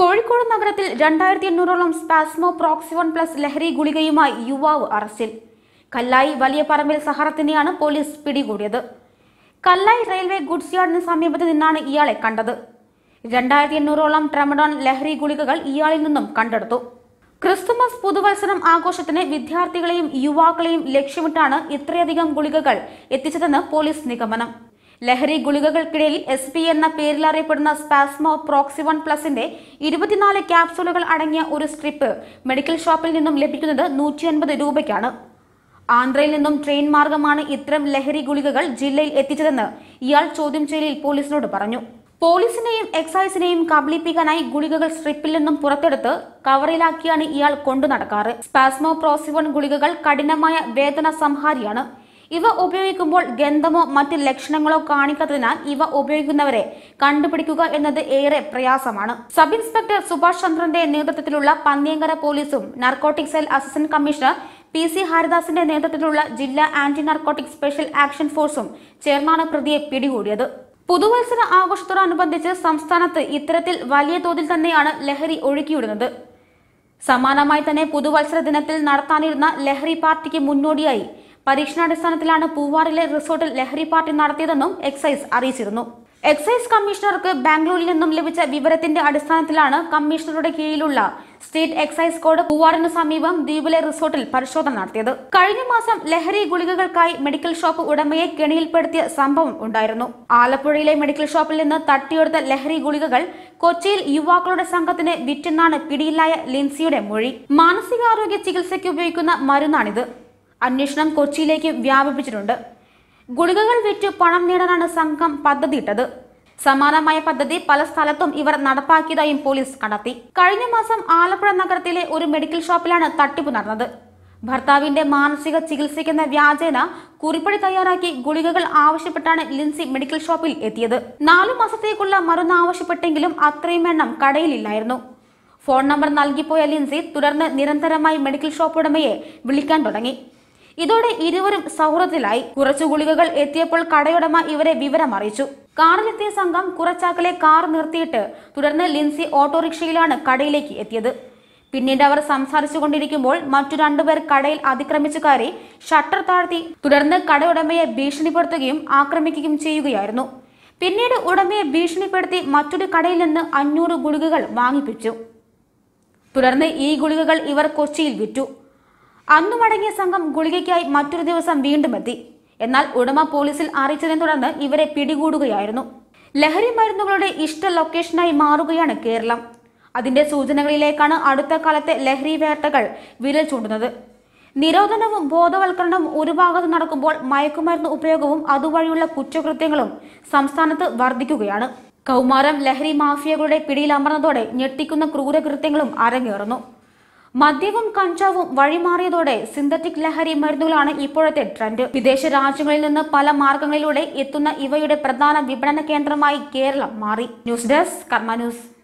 കോഴിക്കോട് നഗരത്തിൽ രണ്ടായിരത്തി എണ്ണൂറോളം സ്പാസ്മോ പ്രോക്സിവൺ പ്ലസ് ലഹരി ഗുളികയുമായി യുവാവ് അറസ്റ്റിൽ കല്ലായി വലിയ പറമ്പിൽ സഹറത്തിനെയാണ് പോലീസ് പിടികൂടിയത് കല്ലായി റെയിൽവേ ഗുഡ്സ് യാർഡിന് സമീപത്ത് നിന്നാണ് ഇയാളെ കണ്ടത് രണ്ടായിരത്തി എണ്ണൂറോളം ട്രമഡോൺ ലഹരി ഗുളികകൾ ഇയാളിൽ നിന്നും കണ്ടെടുത്തു ക്രിസ്തുമസ് പുതുവത്സരം ആഘോഷത്തിന് വിദ്യാർത്ഥികളെയും യുവാക്കളെയും ലക്ഷ്യമിട്ടാണ് ഇത്രയധികം ഗുളികകൾ എത്തിച്ചതെന്ന് പോലീസ് നിഗമനം ലഹരി ഗുളികകൾക്കിടയിൽ എസ് പി എന്ന പേരിൽ അറിയപ്പെടുന്ന സ്പാസ്മോ പ്രോക്സിവൺ പ്ലസിന്റെ ഇരുപത്തിനാല് ക്യാപ്സൂളുകൾ അടങ്ങിയ ഒരു സ്ട്രിപ്പ് മെഡിക്കൽ ഷോപ്പിൽ നിന്നും ലഭിക്കുന്നത് നൂറ്റി അൻപത് രൂപയ്ക്കാണ് ആന്ധ്രയിൽ നിന്നും ട്രെയിൻ മാർഗമാണ് ഇത്തരം ലഹരി ഗുളികകൾ ജില്ലയിൽ എത്തിച്ചതെന്ന് ഇയാൾ ചോദ്യം ചെയ്യലിൽ പോലീസിനോട് പറഞ്ഞു പോലീസിനെയും എക്സൈസിനെയും കബളിപ്പിക്കാനായി ഗുളികകൾ സ്ട്രിപ്പിൽ നിന്നും പുറത്തെടുത്ത് കവറിലാക്കിയാണ് ഇയാൾ കൊണ്ടു നടക്കാറ് സ്പാസ്മോ പ്രോസിവൺ ഗുളികകൾ കഠിനമായ വേദന സംഹാരിയാണ് ഇവ ഉപയോഗിക്കുമ്പോൾ ഗന്ധമോ മറ്റ് ലക്ഷണങ്ങളോ കാണിക്കാത്തതിനാൽ ഇവ ഉപയോഗിക്കുന്നവരെ കണ്ടുപിടിക്കുക എന്നത് ഏറെ പ്രയാസമാണ് സബ് ഇൻസ്പെക്ടർ സുഭാഷ് ചന്ദ്രന്റെ നേതൃത്വത്തിലുള്ള പന്നിയങ്കര പോലീസും narcotic cell assistant commissioner P C ഹരിദാസിന്റെ നേതൃത്വത്തിലുള്ള ജില്ലാ ആന്റി നാർക്കോട്ടിക് സ്പെഷ്യൽ ആക്ഷൻ ഫോഴ്സും ചേർന്നാണ് പ്രതിയെ പിടികൂടിയത് പുതുവത്സര ആഘോഷത്തോടനുബന്ധിച്ച് സംസ്ഥാനത്ത് ഇത്തരത്തിൽ വലിയ തോതിൽ തന്നെയാണ് ലഹരി ഒഴുക്കിയിടുന്നത് സമാനമായി തന്നെ പുതുവത്സര ദിനത്തിൽ നടത്താനിരുന്ന ലഹരി പാർട്ടിക്ക് മുന്നോടിയായി പരീക്ഷണാടിസ്ഥാനത്തിലാണ് പൂവാറിലെ റിസോർട്ടിൽ ലഹരി പാർട്ടി നടത്തിയതെന്നും എക്സൈസ് അറിയിച്ചിരുന്നു എക്സൈസ് കമ്മീഷണർക്ക് ബാംഗ്ലൂരിൽ നിന്നും ലഭിച്ച വിവരത്തിന്റെ അടിസ്ഥാനത്തിലാണ് കമ്മീഷണറുടെ കീഴിലുള്ള സ്റ്റേറ്റ് എക്സൈസ് കോഡ് പൂവാറിന് സമീപം ദ്വീപിലെ റിസോർട്ടിൽ പരിശോധന നടത്തിയത് കഴിഞ്ഞ മാസം ലഹരി ഗുളികകൾക്കായി മെഡിക്കൽ ഷോപ്പ് ഉടമയെ കെണിയിൽപ്പെടുത്തിയ സംഭവം ഉണ്ടായിരുന്നു ആലപ്പുഴയിലെ മെഡിക്കൽ ഷോപ്പിൽ നിന്ന് തട്ടിയെടുത്ത ലഹരി ഗുളികകൾ കൊച്ചിയിൽ യുവാക്കളുടെ സംഘത്തിന് വിറ്റെന്നാണ് പിടിയിലായ ലിൻസിയുടെ മൊഴി മാനസികാരോഗ്യ ചികിത്സയ്ക്ക് ഉപയോഗിക്കുന്ന മരുന്നാണിത് അന്വേഷണം കൊച്ചിയിലേക്ക് വ്യാപിപ്പിച്ചിട്ടുണ്ട് ഗുളികകൾ വിറ്റ് പണം നേടാനാണ് സംഘം പദ്ധതിയിട്ടത് സമാനമായ പദ്ധതി പല സ്ഥലത്തും ഇവർ നടപ്പാക്കിയതായും പോലീസ് കണ്ടെത്തി കഴിഞ്ഞ മാസം ആലപ്പുഴ നഗരത്തിലെ ഒരു മെഡിക്കൽ ഷോപ്പിലാണ് തട്ടിപ്പ് നടന്നത് ഭർത്താവിന്റെ മാനസിക ചികിത്സിക്കുന്ന വ്യാജേന കുറിപ്പടി തയ്യാറാക്കി ഗുളികകൾ ആവശ്യപ്പെട്ടാണ് ലിൻസി മെഡിക്കൽ ഷോപ്പിൽ എത്തിയത് നാലു മാസത്തേക്കുള്ള മരുന്ന് ആവശ്യപ്പെട്ടെങ്കിലും അത്രയും എണ്ണം കടയിലില്ലായിരുന്നു ഫോൺ നമ്പർ നൽകിപ്പോയ ലിൻസി തുടർന്ന് നിരന്തരമായി മെഡിക്കൽ ഷോപ്പ് ഉടമയെ വിളിക്കാൻ തുടങ്ങി ഇതോടെ ഇരുവരും സൗഹൃദത്തിലായി കുറച്ചു ഗുളികകൾ എത്തിയപ്പോൾ കടയുടമ ഇവരെ വിവരം അറിയിച്ചു കാറിലെത്തിയ സംഘം കുറച്ചാക്കലെ കാർ നിർത്തിയിട്ട് തുടർന്ന് ലിൻസി ഓട്ടോറിക്ഷയിലാണ് കടയിലേക്ക് എത്തിയത് പിന്നീട് അവർ സംസാരിച്ചു കൊണ്ടിരിക്കുമ്പോൾ മറ്റു രണ്ടുപേർ കടയിൽ അതിക്രമിച്ചു കയറി ഷട്ടർ താഴ്ത്തി തുടർന്ന് കടയുടമയെ ഭീഷണിപ്പെടുത്തുകയും ആക്രമിക്കുകയും ചെയ്യുകയായിരുന്നു പിന്നീട് ഉടമയെ ഭീഷണിപ്പെടുത്തി മറ്റൊരു കടയിൽ നിന്ന് അഞ്ഞൂറ് ഗുളികകൾ വാങ്ങിപ്പിച്ചു തുടർന്ന് ഈ ഗുളികകൾ ഇവർ കൊച്ചിയിൽ വിറ്റു അന്നു മടങ്ങിയ സംഘം ഗുളികയ്ക്കായി മറ്റൊരു ദിവസം വീണ്ടും എത്തി എന്നാൽ ഉടമ പോലീസിൽ അറിയിച്ചതിനെ തുടർന്ന് ഇവരെ പിടികൂടുകയായിരുന്നു ലഹരി മരുന്നുകളുടെ ഇഷ്ട ലൊക്കേഷനായി മാറുകയാണ് കേരളം അതിന്റെ സൂചനകളിലേക്കാണ് അടുത്ത കാലത്തെ ലഹരി വാർത്തകൾ വിരൽ ചൂണ്ടുന്നത് നിരോധനവും ബോധവൽക്കരണവും ഒരു ഭാഗത്ത് നടക്കുമ്പോൾ മയക്കുമരുന്ന് ഉപയോഗവും അതുവഴിയുള്ള കുറ്റകൃത്യങ്ങളും സംസ്ഥാനത്ത് വർദ്ധിക്കുകയാണ് കൗമാരം ലഹരി മാഫിയകളുടെ പിടിയിലമർന്നതോടെ ഞെട്ടിക്കുന്ന ക്രൂരകൃത്യങ്ങളും അരങ്ങേറുന്നു മദ്യവും കഞ്ചാവും വഴിമാറിയതോടെ സിന്തറ്റിക് ലഹരി മരുന്നുകളാണ് ഇപ്പോഴത്തെ ട്രെൻഡ് വിദേശ രാജ്യങ്ങളിൽ നിന്ന് പല മാർഗങ്ങളിലൂടെ എത്തുന്ന ഇവയുടെ പ്രധാന വിപണന കേന്ദ്രമായി കേരളം മാറി ന്യൂസ് ഡെസ്ക് കർമ്മ ന്യൂസ്